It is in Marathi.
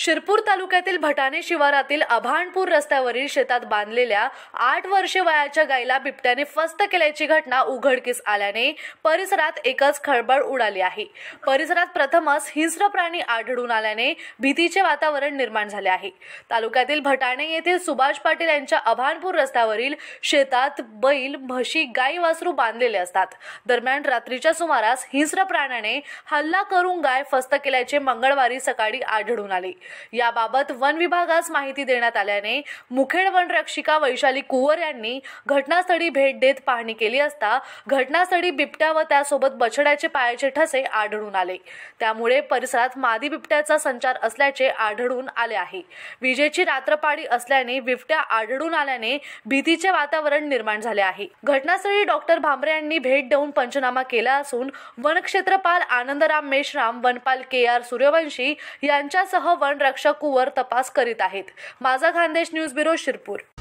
शिरपूर तालुक्यातील भटाणे शिवारातील अभाणपूर रस्त्यावरील शेतात बांधलेल्या आठ वर्षे वयाच्या गायला बिबट्याने फस्त केल्याची घटना उघडकीस आल्याने परिसरात एकच खळबळ उडाली आहे परिसरात प्रथमच हिंस्र प्राणी आढळून आल्याने भीतीचे वातावरण निर्माण झाले आहे तालुक्यातील भटाणे येथील सुभाष पाटील यांच्या अभाणपूर रस्त्यावरील शेतात बैल म्हशी गाई वासरू बांधलेले असतात दरम्यान रात्रीच्या सुमारास हिंस्र प्राण्याने हल्ला करून गाय फस्त केल्याचे मंगळवारी सकाळी आढळून आले याबाबत वन विभागास माहिती देण्यात आल्याने मुखेड वनरक्षिका वैशाली कुवर यांनी घटनास्थळी भेट देत पाहणी केली असता घटनास्थळी बिबट्या व त्यासोबत बछड्याचे पायाचे ठसे आढळून आले त्यामुळे परिसरात मादी बिबट्याचा संचार असल्याचे आढळून आले आहे विजेची रात्रपाडी असल्याने बिबट्या आढळून आल्याने भीतीचे वातावरण निर्माण झाले आहे घटनास्थळी डॉक्टर भांबरे यांनी भेट देऊन पंचनामा केला असून वनक्षेत्रपाल आनंदराम मेश्राम वनपाल के आर सूर्यवंशी यांच्यासह वन रक्षक कुवर तपास करीत आहेत माझा खानदेश न्यूज ब्युरो शिरपूर